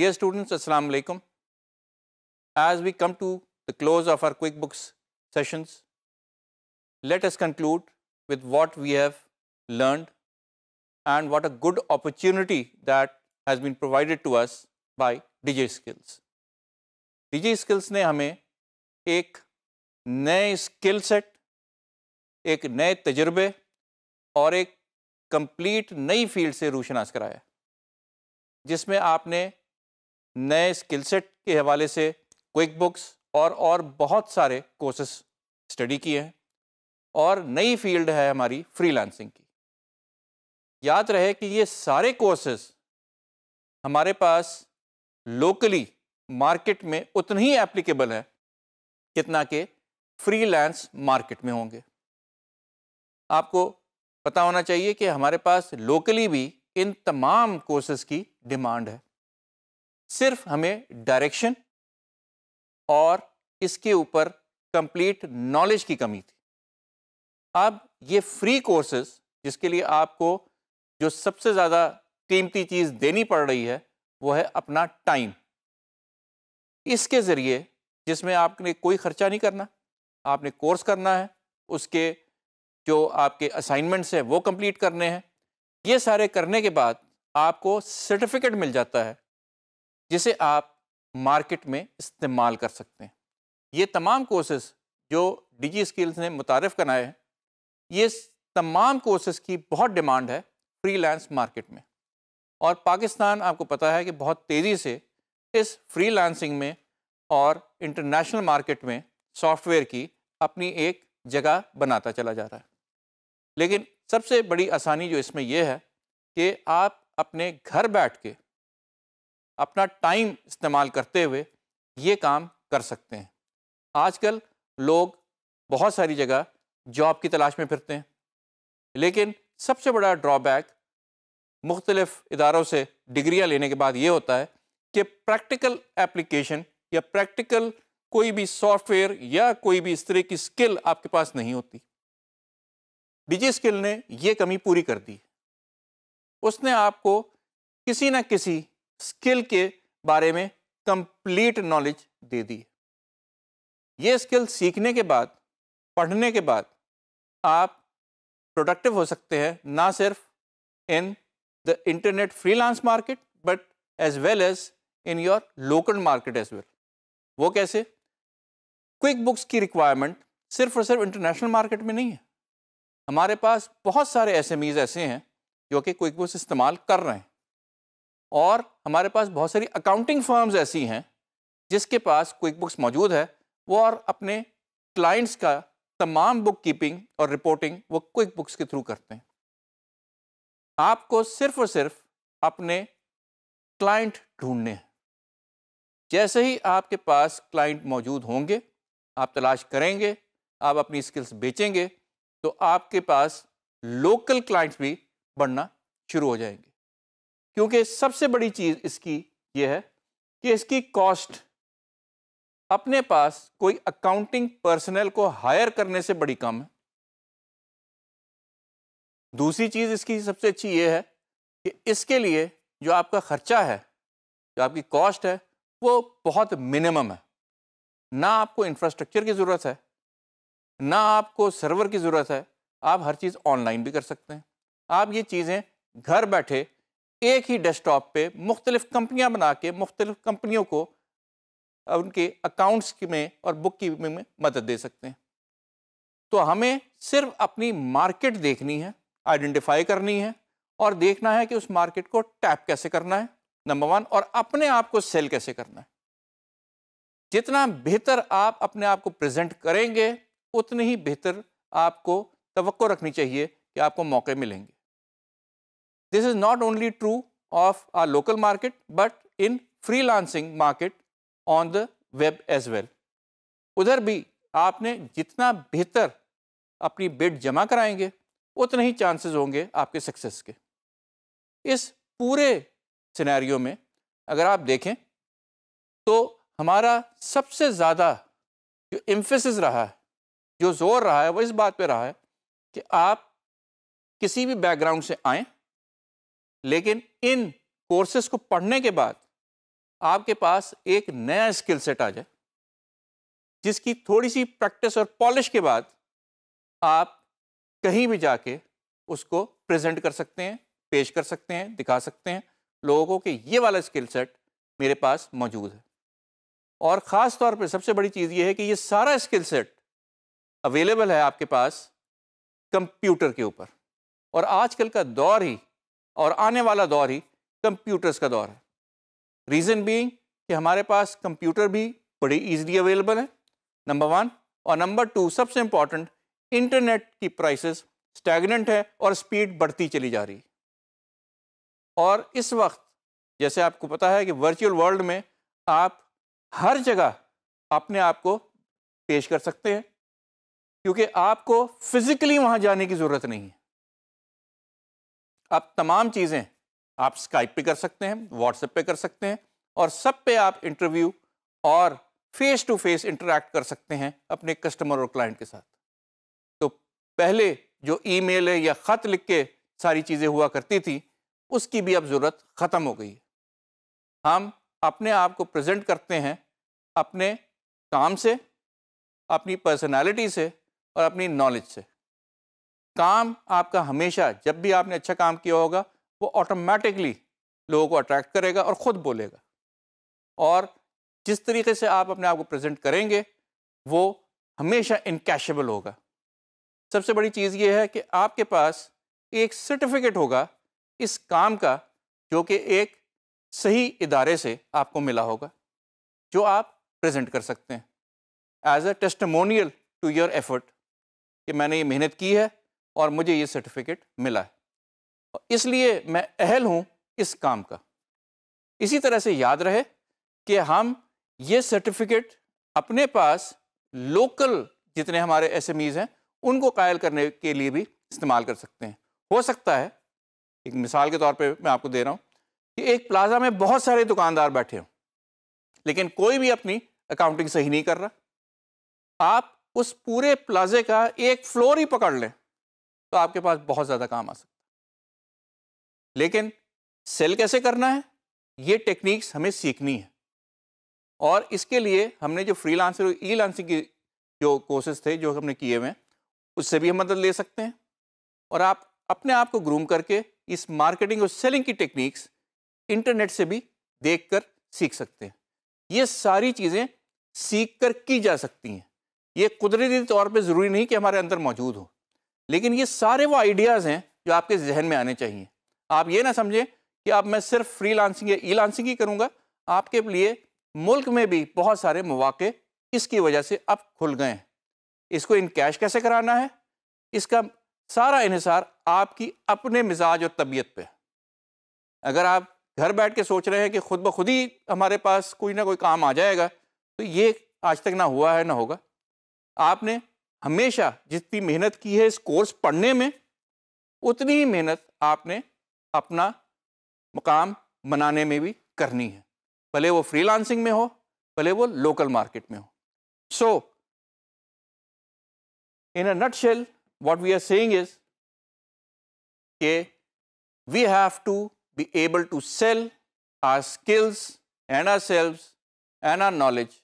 Dear students, Assalamu alaikum. As we come to the close of our QuickBooks sessions, let us conclude with what we have learned and what a good opportunity that has been provided to us by DJ Skills. DJ Skills ने हमें एक नए skill set एक नए तजर्बे और एक complete नई field से रूशनास कराया जिसमें आपने नए स्किल सेट के हवाले से क्विक बुक्स और और बहुत सारे कोर्सेस स्टडी किए हैं और नई फील्ड है हमारी फ्रीलांसिंग की याद रहे कि ये सारे कोर्सेस हमारे पास लोकली मार्केट में उतनी ही एप्लीकेबल है जितना के फ्रीलांस मार्केट में होंगे आपको पता होना चाहिए कि हमारे पास लोकली भी इन तमाम कोर्सेज की डिमांड है सिर्फ हमें डायरेक्शन और इसके ऊपर कंप्लीट नॉलेज की कमी थी अब ये फ्री कोर्सेज जिसके लिए आपको जो सबसे ज़्यादा कीमती चीज़ देनी पड़ रही है वो है अपना टाइम इसके ज़रिए जिसमें आपने कोई ख़र्चा नहीं करना आपने कोर्स करना है उसके जो आपके असाइनमेंट्स हैं वो कंप्लीट करने हैं ये सारे करने के बाद आपको सर्टिफिकेट मिल जाता है जिसे आप मार्केट में इस्तेमाल कर सकते हैं ये तमाम कोर्सेज जो डिजी स्किल्स ने मुतारफ़ कराए हैं ये तमाम कोर्सेज की बहुत डिमांड है फ्रीलांस मार्केट में और पाकिस्तान आपको पता है कि बहुत तेज़ी से इस फ्रीलांसिंग में और इंटरनेशनल मार्केट में सॉफ्टवेयर की अपनी एक जगह बनाता चला जा रहा है लेकिन सबसे बड़ी आसानी जो इसमें यह है कि आप अपने घर बैठ के अपना टाइम इस्तेमाल करते हुए ये काम कर सकते हैं आजकल लोग बहुत सारी जगह जॉब की तलाश में फिरते हैं लेकिन सबसे बड़ा ड्रॉबैक मुख्तलफ़ इदारों से डिग्रियाँ लेने के बाद ये होता है कि प्रैक्टिकल एप्लीकेशन या प्रैक्टिकल कोई भी सॉफ्टवेयर या कोई भी इस तरह की स्किल आपके पास नहीं होती डिजी स्किल ने यह कमी पूरी कर दी उसने आपको किसी न किसी स्किल के बारे में कंप्लीट नॉलेज दे दी है ये स्किल सीखने के बाद पढ़ने के बाद आप प्रोडक्टिव हो सकते हैं ना सिर्फ in the internet freelance market but as well as in your local market as well वो कैसे क्विक बुक्स की रिक्वायरमेंट सिर्फ और सिर्फ इंटरनेशनल मार्केट में नहीं है हमारे पास बहुत सारे एस ऐसे हैं जो कि क्विक बुक्स इस्तेमाल कर रहे हैं और हमारे पास बहुत सारी अकाउंटिंग फर्म्स ऐसी हैं जिसके पास क्विक बुक्स मौजूद है वो और अपने क्लाइंट्स का तमाम बुक कीपिंग और रिपोर्टिंग वो क्विक बुक्स के थ्रू करते हैं आपको सिर्फ और सिर्फ अपने क्लाइंट ढूंढने हैं जैसे ही आपके पास क्लाइंट मौजूद होंगे आप तलाश करेंगे आप अपनी स्किल्स बेचेंगे तो आपके पास लोकल क्लाइंट्स भी बढ़ना शुरू हो जाएंगे क्योंकि सबसे बड़ी चीज़ इसकी ये है कि इसकी कॉस्ट अपने पास कोई अकाउंटिंग पर्सनल को हायर करने से बड़ी कम है दूसरी चीज़ इसकी सबसे अच्छी ये है कि इसके लिए जो आपका ख़र्चा है जो आपकी कॉस्ट है वो बहुत मिनिमम है ना आपको इंफ्रास्ट्रक्चर की ज़रूरत है ना आपको सर्वर की ज़रूरत है आप हर चीज़ ऑनलाइन भी कर सकते हैं आप ये चीज़ें घर बैठे एक ही डेस्कटॉप पे मुख्तलिफ कंपनियां बना के मुख्तलिफ कंपनियों को उनके अकाउंट्स में और बुक कीपिंग में मदद दे सकते हैं तो हमें सिर्फ अपनी मार्केट देखनी है आइडेंटिफाई करनी है और देखना है कि उस मार्केट को टैप कैसे करना है नंबर वन और अपने आप को सेल कैसे करना है जितना बेहतर आप अपने आप को प्रेजेंट करेंगे उतनी ही बेहतर आपको तो रखनी चाहिए कि आपको मौके मिलेंगे This is not only true of our local market, but in freelancing market on the web as well उधर भी आपने जितना बेहतर अपनी बिड जमा कराएंगे उतने ही चांसेस होंगे आपके सक्सेस के इस पूरे सिनेरियो में अगर आप देखें तो हमारा सबसे ज़्यादा जो इम्फेसिस रहा है जो जोर रहा है वो इस बात पे रहा है कि आप किसी भी बैकग्राउंड से आएँ लेकिन इन कोर्सेज को पढ़ने के बाद आपके पास एक नया स्किल सेट आ जाए जिसकी थोड़ी सी प्रैक्टिस और पॉलिश के बाद आप कहीं भी जाके उसको प्रेजेंट कर सकते हैं पेश कर सकते हैं दिखा सकते हैं लोगों को कि ये वाला स्किल सेट मेरे पास मौजूद है और ख़ास तौर पे सबसे बड़ी चीज़ ये है कि ये सारा स्किल सेट अवेलेबल है आपके पास कंप्यूटर के ऊपर और आजकल का दौर ही और आने वाला दौर ही कंप्यूटर्स का दौर है रीज़न बीइंग कि हमारे पास कंप्यूटर भी बड़ी ईजिली अवेलेबल है नंबर वन और नंबर टू सबसे इम्पॉर्टेंट इंटरनेट की प्राइसेस स्टैगनेंट है और स्पीड बढ़ती चली जा रही और इस वक्त जैसे आपको पता है कि वर्चुअल वर्ल्ड में आप हर जगह अपने आप को पेश कर सकते हैं क्योंकि आपको फिज़िकली वहाँ जाने की ज़रूरत नहीं है आप तमाम चीज़ें आप स्काइप पे कर सकते हैं व्हाट्सएप पे कर सकते हैं और सब पे आप इंटरव्यू और फेस टू फेस इंटरेक्ट कर सकते हैं अपने कस्टमर और क्लाइंट के साथ तो पहले जो ईमेल है या ख़त लिख के सारी चीज़ें हुआ करती थी उसकी भी अब ज़रूरत ख़त्म हो गई है हम अपने आप को प्रेजेंट करते हैं अपने काम से अपनी पर्सनालिटी से और अपनी नॉलेज से काम आपका हमेशा जब भी आपने अच्छा काम किया होगा वो ऑटोमेटिकली लोगों को अट्रैक्ट करेगा और ख़ुद बोलेगा और जिस तरीके से आप अपने आप को प्रेजेंट करेंगे वो हमेशा इनकैशबल होगा सबसे बड़ी चीज़ ये है कि आपके पास एक सर्टिफिकेट होगा इस काम का जो कि एक सही इदारे से आपको मिला होगा जो आप प्रेजेंट कर सकते हैं as a testimonial to your effort कि मैंने ये मेहनत की है और मुझे ये सर्टिफिकेट मिला है इसलिए मैं अहल हूँ इस काम का इसी तरह से याद रहे कि हम ये सर्टिफिकेट अपने पास लोकल जितने हमारे एस हैं उनको कायल करने के लिए भी इस्तेमाल कर सकते हैं हो सकता है एक मिसाल के तौर पे मैं आपको दे रहा हूँ कि एक प्लाजा में बहुत सारे दुकानदार बैठे हों लेकिन कोई भी अपनी अकाउंटिंग सही नहीं कर रहा आप उस पूरे प्लाजे का एक फ्लोर ही पकड़ लें तो आपके पास बहुत ज़्यादा काम आ सकता लेकिन सेल कैसे करना है ये टेक्निक्स हमें सीखनी है और इसके लिए हमने जो फ्री लांसर ई लांसिंग की जो कोर्सेज थे जो हमने किए हुए हैं उससे भी हम मदद ले सकते हैं और आप अपने आप को ग्रूम करके इस मार्केटिंग और सेलिंग की टेक्निक्स इंटरनेट से भी देखकर सीख सकते हैं ये सारी चीज़ें सीख कर की जा सकती हैं ये कुदरती तौर पे ज़रूरी नहीं कि हमारे अंदर मौजूद हो लेकिन ये सारे वो आइडियाज़ हैं जो आपके जहन में आने चाहिए आप ये ना समझें कि आप मैं सिर्फ फ्री लांसिंग या ई लांसिंग ही करूँगा आपके लिए मुल्क में भी बहुत सारे मौाक़े इसकी वजह से अब खुल गए हैं इसको इन कैश कैसे कराना है इसका सारा इसार आपकी अपने मिजाज और तबीयत पे अगर आप घर बैठ के सोच रहे हैं कि खुद ब खुद ही हमारे पास कोई ना कोई काम आ जाएगा तो ये आज तक ना हुआ है ना होगा आपने हमेशा जितनी मेहनत की है इस कोर्स पढ़ने में उतनी ही मेहनत आपने अपना मुकाम बनाने में भी करनी है भले वो फ्रीलांसिंग में हो भले वो लोकल मार्केट में हो so in a nutshell what we are saying is के we have to be able to sell our skills and our selves and our knowledge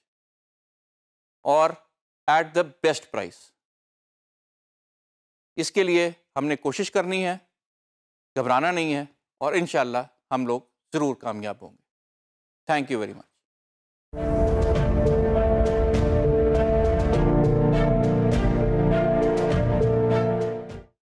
और एट द बेस्ट प्राइस इसके लिए हमने कोशिश करनी है घबराना नहीं है और इन हम लोग ज़रूर कामयाब होंगे थैंक यू वेरी मच